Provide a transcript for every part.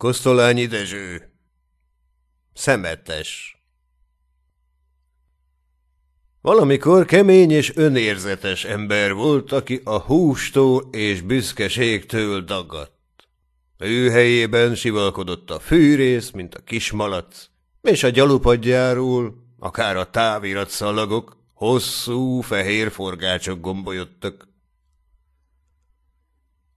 Kosztolányi Dezső. Szemetes. Valamikor kemény és önérzetes ember volt, aki a hústól és büszkeségtől dagadt. Ő helyében sivalkodott a fűrész, mint a kismalac, és a gyalupadjáról, akár a táviratszalagok, hosszú fehér forgácsok gombolyodtak.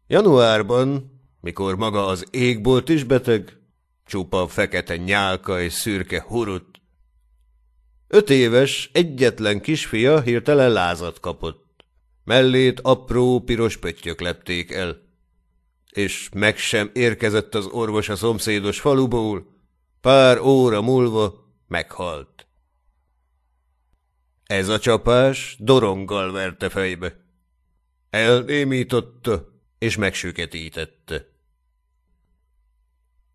Januárban mikor maga az égbolt is beteg, csupa fekete nyálka és szürke hurut. Öt éves, egyetlen kisfia hirtelen lázat kapott. Mellét apró piros pöttyök lepték el. És meg sem érkezett az orvos a szomszédos faluból, pár óra múlva meghalt. Ez a csapás doronggal verte fejbe. Elnémította és megsüketítette.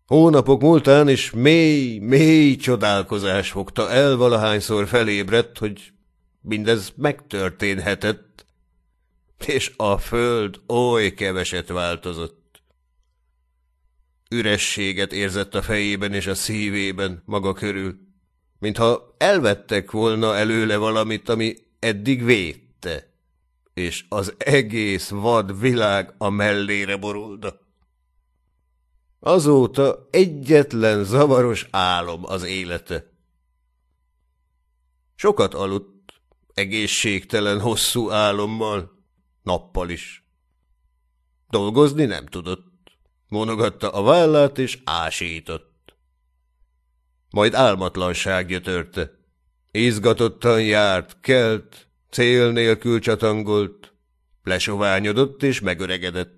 Hónapok múltán is mély, mély csodálkozás fogta el, valahányszor felébredt, hogy mindez megtörténhetett, és a föld oly keveset változott. Ürességet érzett a fejében és a szívében maga körül, mintha elvettek volna előle valamit, ami eddig védte, és az egész vad világ a mellére borulda. Azóta egyetlen zavaros álom az élete. Sokat aludt, egészségtelen hosszú álommal, nappal is. Dolgozni nem tudott, monogatta a vállát és ásított. Majd álmatlanság gyötörte. Izgatottan járt, kelt, cél nélkül csatangolt, lesoványodott és megöregedett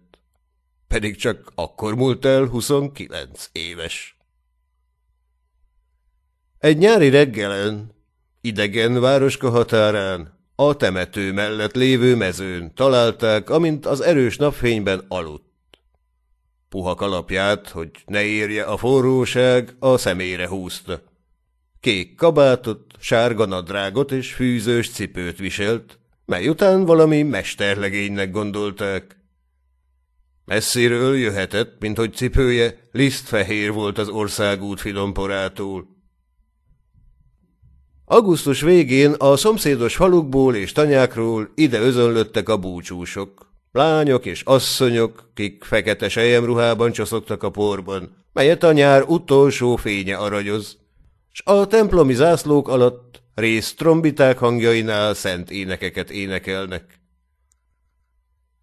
pedig csak akkor múlt el 29 éves. Egy nyári reggelen, idegen városka határán, a temető mellett lévő mezőn találták, amint az erős napfényben aludt. Puha kalapját, hogy ne érje a forróság, a szemére húzta. Kék kabátot, sárga nadrágot és fűzős cipőt viselt, mely után valami mesterlegénynek gondolták. Messziről jöhetett, mint hogy cipője lisztfehér volt az országút filomporától. Augusztus végén a szomszédos falukból és tanyákról ide özönlöttek a búcsúsok. Lányok és asszonyok, kik fekete sejemruhában csaszoktak a porban, melyet a nyár utolsó fénye aragyoz, s a templomi zászlók alatt részt trombiták hangjainál szent énekeket énekelnek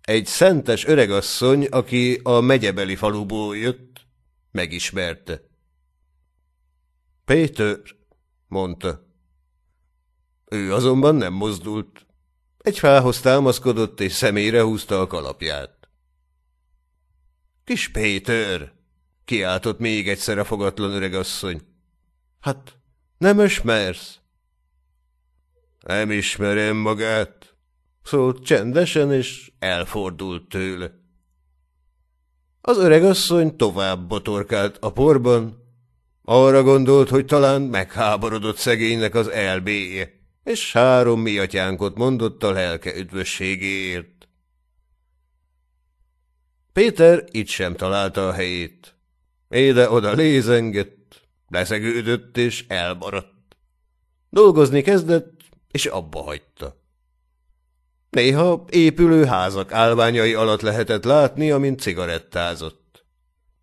egy szentes öregasszony, aki a megyebeli faluból jött, megismerte. Péter, mondta. Ő azonban nem mozdult. Egy fához támaszkodott, és szemére húzta a kalapját. Kis Péter, kiáltott még egyszer a fogatlan öregasszony. Hát, nem ismersz? Nem ismerem magát, szólt csendesen, és elfordult tőle. Az öreg asszony tovább botorkált a porban, arra gondolt, hogy talán megháborodott szegénynek az elbéje, és három atyánkot mondott a lelke üdvösségéért. Péter itt sem találta a helyét. Éde-oda lézengett, leszegődött és elmaradt. Dolgozni kezdett, és abba hagyta. Néha épülő házak állványai alatt lehetett látni, amint cigarettázott.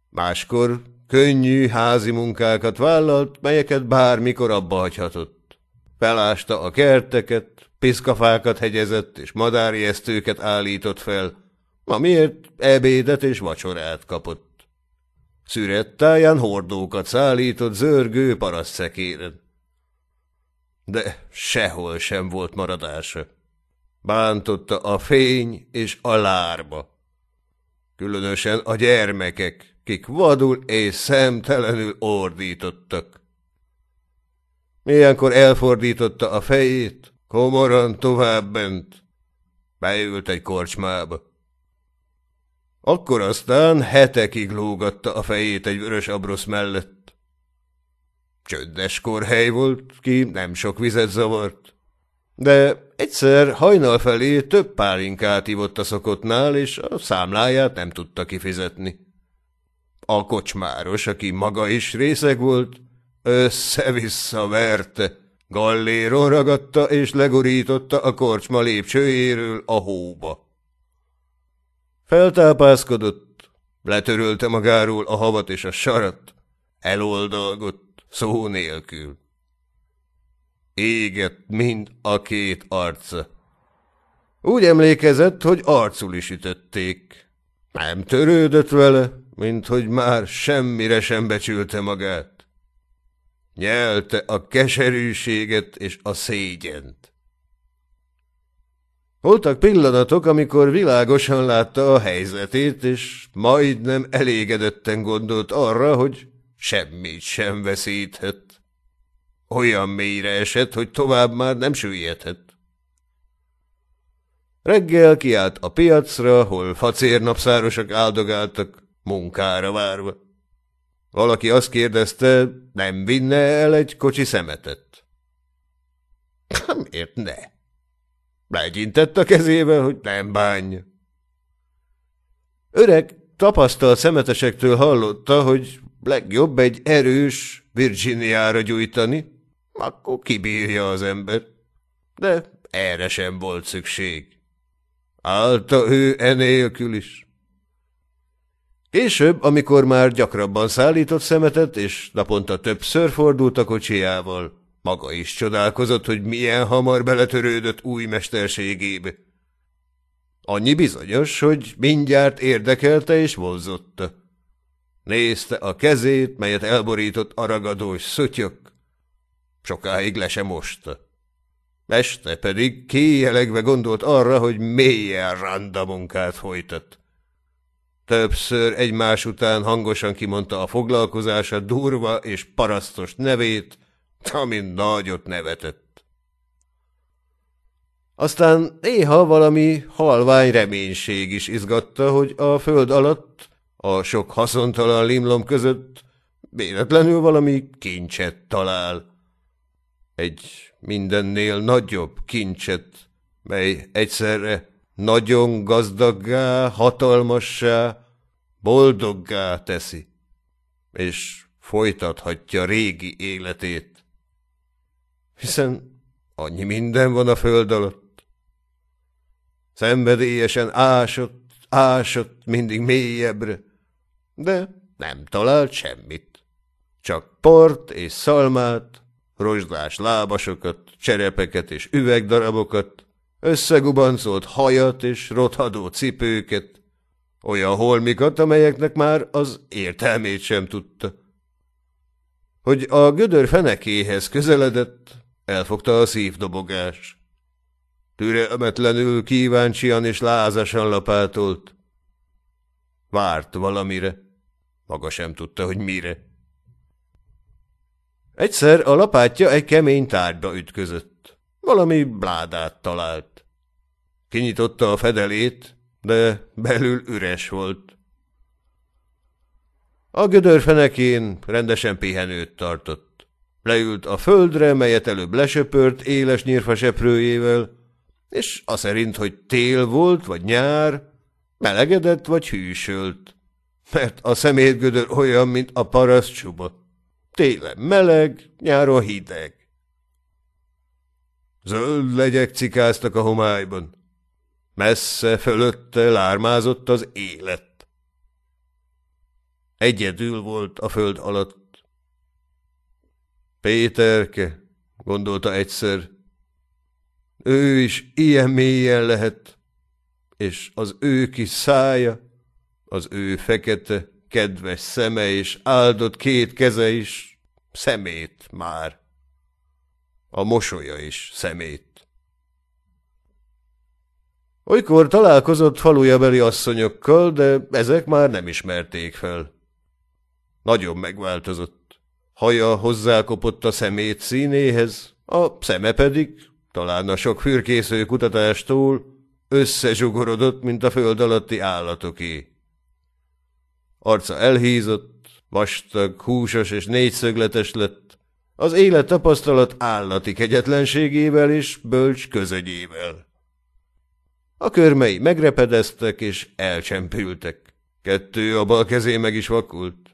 Máskor könnyű házi munkákat vállalt, melyeket bármikor abba hagyhatott. Felásta a kerteket, piszkafákat hegyezett és madárjesztőket állított fel, amiért ebédet és vacsorát kapott. Szürettáján hordókat szállított zörgő szekéren. De sehol sem volt maradása. Bántotta a fény és a lárba. Különösen a gyermekek, kik vadul és szemtelenül ordítottak. Milyenkor elfordította a fejét, komoran továbbment. Beült egy korcsmába. Akkor aztán hetekig lógatta a fejét egy vörös abrosz mellett. Csöndes korhely volt, ki nem sok vizet zavart. De egyszer hajnal felé több pálinkát ivott a szokottnál, és a számláját nem tudta kifizetni. A kocsmáros, aki maga is részeg volt, össze-vissza verte. Galléron ragadta és legurította a korcsma lépcsőjéről a hóba. Feltápászkodott, letörölte magáról a havat és a sarat, eloldalgott, szó nélkül. Égett mind a két arca. Úgy emlékezett, hogy arcul is ütötték. Nem törődött vele, mint hogy már semmire sem becsülte magát. Nyelte a keserűséget és a szégyent. Voltak pillanatok, amikor világosan látta a helyzetét, és majdnem elégedetten gondolt arra, hogy semmit sem veszíthet. Olyan mélyre esett, hogy tovább már nem süllyedhet. Reggel kiállt a piacra, hol facérnapszárosak áldogáltak, munkára várva. Valaki azt kérdezte, nem vinne el egy kocsi szemetet? Hm, miért ne? Legyintett a kezével, hogy nem bánj. Öreg tapasztal szemetesektől hallotta, hogy legjobb egy erős Virginiára gyújtani, akkor kibírja az ember. De erre sem volt szükség. Állt a enélkül is. Később, amikor már gyakrabban szállított szemetet, és naponta többször fordult a kocsijával, maga is csodálkozott, hogy milyen hamar beletörődött új mesterségébe. Annyi bizonyos, hogy mindjárt érdekelte és vonzotta. Nézte a kezét, melyet elborított aragadós szutyok, sokáig le se most. Este pedig kéjelegve gondolt arra, hogy mélyen randa munkát folytat. Többször egymás után hangosan kimondta a foglalkozása durva és parasztos nevét, ami nagyot nevetett. Aztán néha valami halvány reménység is izgatta, hogy a föld alatt, a sok haszontalan limlom között véletlenül valami kincset talál egy mindennél nagyobb kincset, mely egyszerre nagyon gazdaggá, hatalmassá, boldoggá teszi, és folytathatja régi életét. Hiszen annyi minden van a föld alatt. Szenvedélyesen ásott, ásott mindig mélyebbre, de nem talált semmit. Csak port és szalmát, rozsdás lábasokat, cserepeket és üvegdarabokat, összegubancolt hajat és rothadó cipőket, olyan holmikat, amelyeknek már az értelmét sem tudta. Hogy a gödör fenekéhez közeledett, elfogta a szívdobogás. Türelmetlenül, kíváncsian és lázasan lapátolt. Várt valamire. Maga sem tudta, hogy mire. Egyszer a lapátja egy kemény tárgyba ütközött. Valami bládát talált. Kinyitotta a fedelét, de belül üres volt. A gödörfenekén rendesen pihenőt tartott. Leült a földre, melyet előbb lesöpört éles nyírfa seprőjével, és szerint, hogy tél volt vagy nyár, melegedett vagy hűsölt, mert a szemétgödör olyan, mint a paraszt csubott. Télen meleg, nyáron hideg. Zöld legyek cikáztak a homályban. Messze fölötte lármázott az élet. Egyedül volt a föld alatt. Péterke, gondolta egyszer, ő is ilyen mélyen lehet, és az ő kis szája, az ő fekete, kedves szeme és áldott két keze is szemét már. A mosolya is szemét. Olykor találkozott beli asszonyokkal, de ezek már nem ismerték fel. Nagyon megváltozott. Haja hozzákopott a szemét színéhez, a szeme pedig, talán a sok fürkésző kutatástól, összezsugorodott, mint a föld alatti állatoké. Arca elhízott, vastag, húsos és négyszögletes lett, az élet tapasztalat állati kegyetlenségével és bölcs közögyével. A körmei megrepedeztek és elcsempültek. Kettő a bal kezé meg is vakult.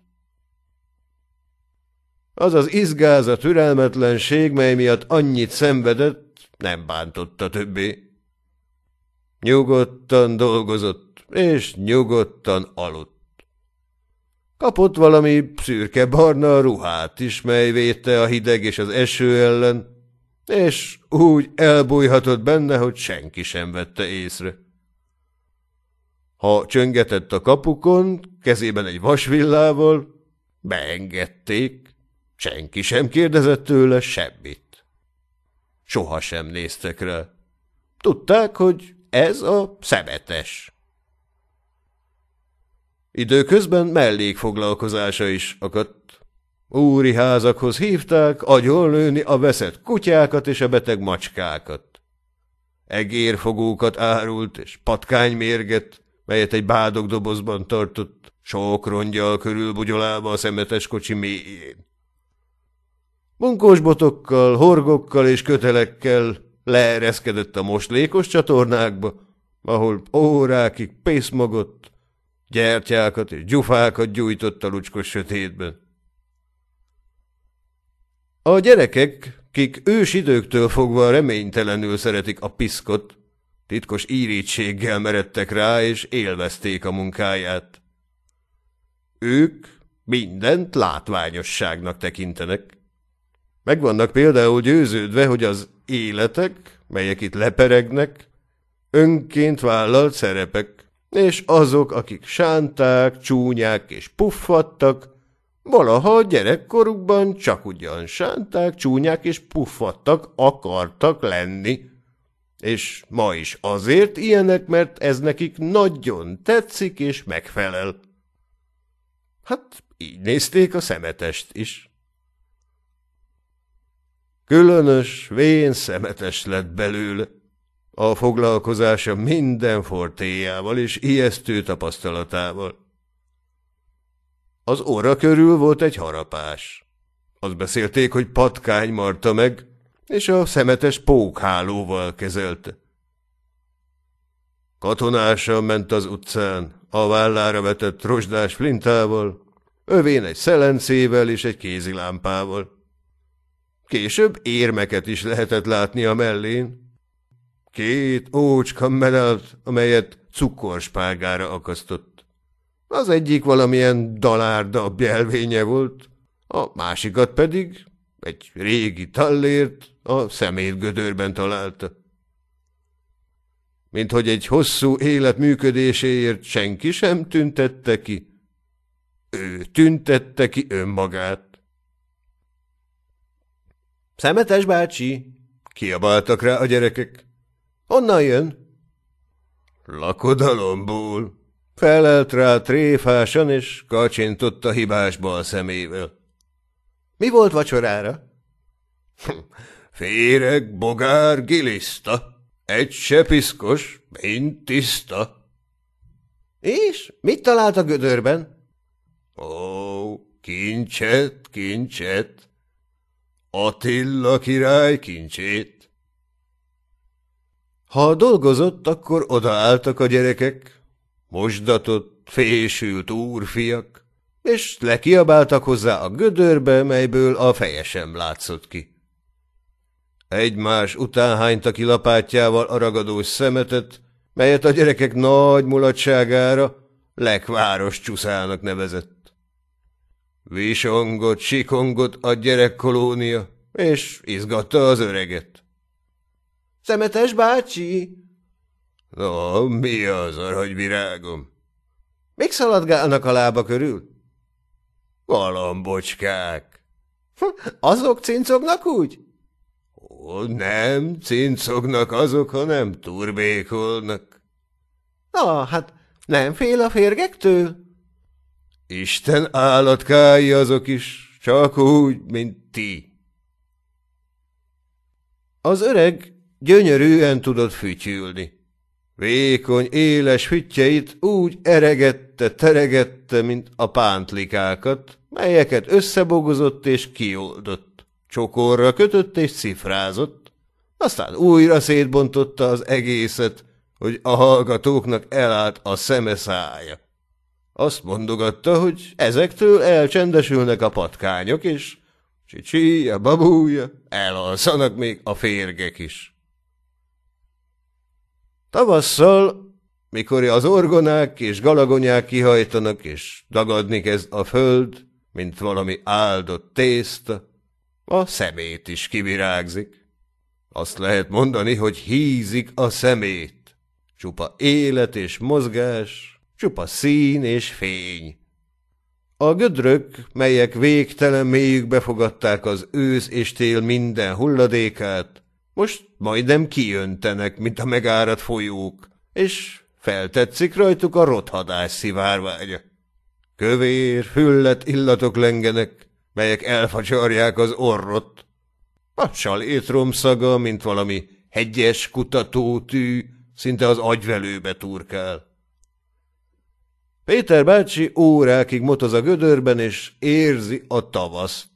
Az az izgáz a türelmetlenség, mely miatt annyit szenvedett, nem bántotta többé. Nyugodtan dolgozott, és nyugodtan aludt. Kapott valami szürke-barna ruhát is, mely védte a hideg és az eső ellen, és úgy elbújhatott benne, hogy senki sem vette észre. Ha csöngetett a kapukon, kezében egy vasvillával, beengedték, senki sem kérdezett tőle semmit. Soha sem néztek rá. Tudták, hogy ez a szemetes. Időközben mellékfoglalkozása is akadt. Úri házakhoz hívták agyonlőni a veszett kutyákat és a beteg macskákat. Egérfogókat árult és patkánymérget, melyet egy bádog dobozban tartott, sok rongyal bugyolálva a szemetes kocsi mélyén. botokkal, horgokkal és kötelekkel leereszkedett a moslékos csatornákba, ahol órákig pészmagott, gyertyákat és gyufákat gyújtott a lucskos sötétben. A gyerekek, kik ős időktől fogva reménytelenül szeretik a piszkot, titkos írítséggel meredtek rá, és élvezték a munkáját. Ők mindent látványosságnak tekintenek. Megvannak például győződve, hogy az életek, melyek itt leperegnek, önként vállalt szerepek és azok, akik sánták, csúnyák és puffadtak, valaha gyerekkorukban csak ugyan sánták, csúnyák és puffadtak akartak lenni. És ma is azért ilyenek, mert ez nekik nagyon tetszik és megfelel. Hát így nézték a szemetest is. Különös, vén szemetes lett belőle a foglalkozása minden fortéjával és ijesztő tapasztalatával. Az óra körül volt egy harapás. Azt beszélték, hogy patkány marta meg, és a szemetes pókhálóval kezelte. Katonással ment az utcán, a vállára vetett rozsdás flintával, övén egy szelencével és egy kézilámpával. Később érmeket is lehetett látni a mellén, Két ócska medált, amelyet cukorspágára akasztott. Az egyik valamilyen dalárda bjelvénye volt, a másikat pedig egy régi tallért a gödörben találta. Mint hogy egy hosszú élet működéséért senki sem tüntette ki, ő tüntette ki önmagát. Szemetes bácsi! Kiabáltak rá a gyerekek. Honnan jön? Lakodalomból. Felelt rá tréfásan, és kacsintott a hibás bal szemével. Mi volt vacsorára? Féreg, bogár, giliszta. Egy se piszkos, mint tiszta. És mit talált a gödörben? Ó, kincset, kincset. Attila király kincsét. Ha dolgozott, akkor odaálltak a gyerekek, mosdatott, fésült úrfiak, és lekiabáltak hozzá a gödörbe, melyből a feje sem látszott ki. Egymás után hányta ki lapátjával a ragadós szemetet, melyet a gyerekek nagy mulatságára lekváros csúszának nevezett. Visongott, sikongott a gyerekkolónia, és izgatta az öreget. Szemetes bácsi! No, mi az, hogy virágom? Még szaladgálnak a lába körül? Valambocskák. Hm, azok cincognak úgy? Ó, nem, cincognak azok, hanem turbékolnak. Na, hát nem fél a férgektől? Isten állatkái azok is, csak úgy, mint ti. Az öreg gyönyörűen tudott fütyülni. Vékony, éles füttyeit úgy eregette, teregette, mint a pántlikákat, melyeket összebogozott és kioldott. Csokorra kötött és cifrázott, aztán újra szétbontotta az egészet, hogy a hallgatóknak elállt a szeme szája. Azt mondogatta, hogy ezektől elcsendesülnek a patkányok, és csicsíja, babúja, elalszanak még a férgek is. Tavasszal mikor az orgonák és galagonyák kihajtanak, és dagadni kezd a föld, mint valami áldott tészta, a szemét is kivirágzik. Azt lehet mondani, hogy hízik a szemét. Csupa élet és mozgás, csupa szín és fény. A gödrök, melyek végtelen mélyükbe fogadták az ősz és tél minden hulladékát, most majdnem kijöntenek, mint a megárat folyók, és feltetszik rajtuk a rothadás szivárványa. Kövér, füllet illatok lengenek, melyek elfacsarják az orrot. salétrom szaga, mint valami hegyes kutatótű, szinte az agyvelőbe turkál. Péter bácsi órákig motoz a gödörben, és érzi a tavaszt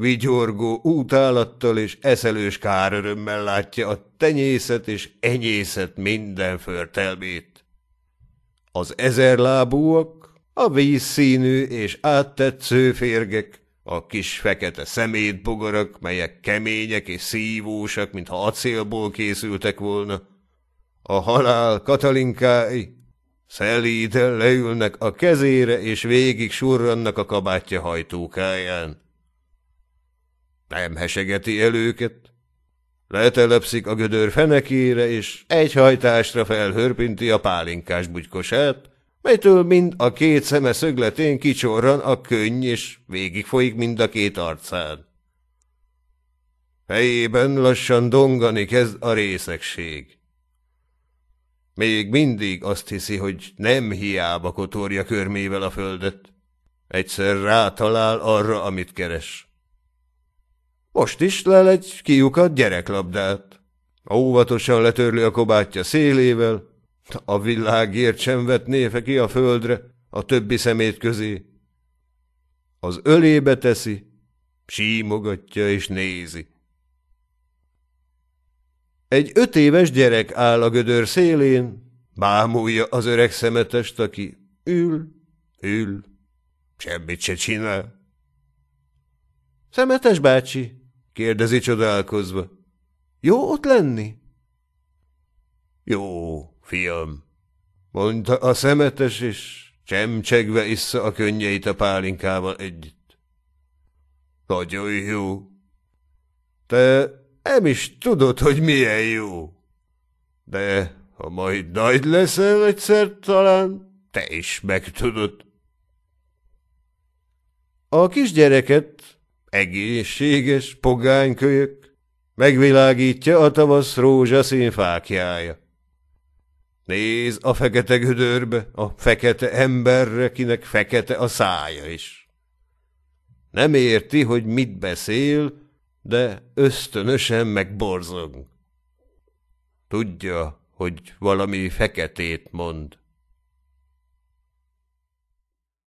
vigyorgó útállattal és eszelős kárörömmel látja a tenyészet és enyészet minden förtelmét. Az ezerlábúak, a vízszínű és áttetsző férgek, a kis fekete szemétbogarak, melyek kemények és szívósak, mintha acélból készültek volna, a halál katalinkái, szelíten leülnek a kezére, és végig surrannak a kabátja hajtókáján. Nem hesegeti el őket. Letelepszik a gödör fenekére, és egy hajtásra felhörpinti a pálinkás bugykosát, melytől mind a két szeme szögletén kicsorran a könny, és végigfolyik mind a két arcán. Helyében lassan dongani kezd a részegség. Még mindig azt hiszi, hogy nem hiába kotorja körmével a földet. Egyszer rátalál arra, amit keres. Most is lel egy kiukat gyereklabdát. Óvatosan letörli a kobátja szélével, a világért sem vett néfe ki a földre, a többi szemét közé. Az ölébe teszi, símogatja és nézi. Egy öt éves gyerek áll a gödör szélén, bámulja az öreg szemetest, aki ül, ül, semmit se csinál. Szemetes bácsi, kérdezi csodálkozva. Jó ott lenni? Jó, fiam, mondta a szemetes, és csemcsegve vissza a könnyeit a pálinkával együtt. Nagyon jó. Te nem is tudod, hogy milyen jó. De ha majd nagy leszel egyszer, talán te is megtudod. A kisgyereket Egészséges pogánykölyök, megvilágítja a tavasz rózsaszín fákjája. Néz a fekete gödörbe, a fekete emberre, kinek fekete a szája is. Nem érti, hogy mit beszél, de ösztönösen megborzog. Tudja, hogy valami feketét mond.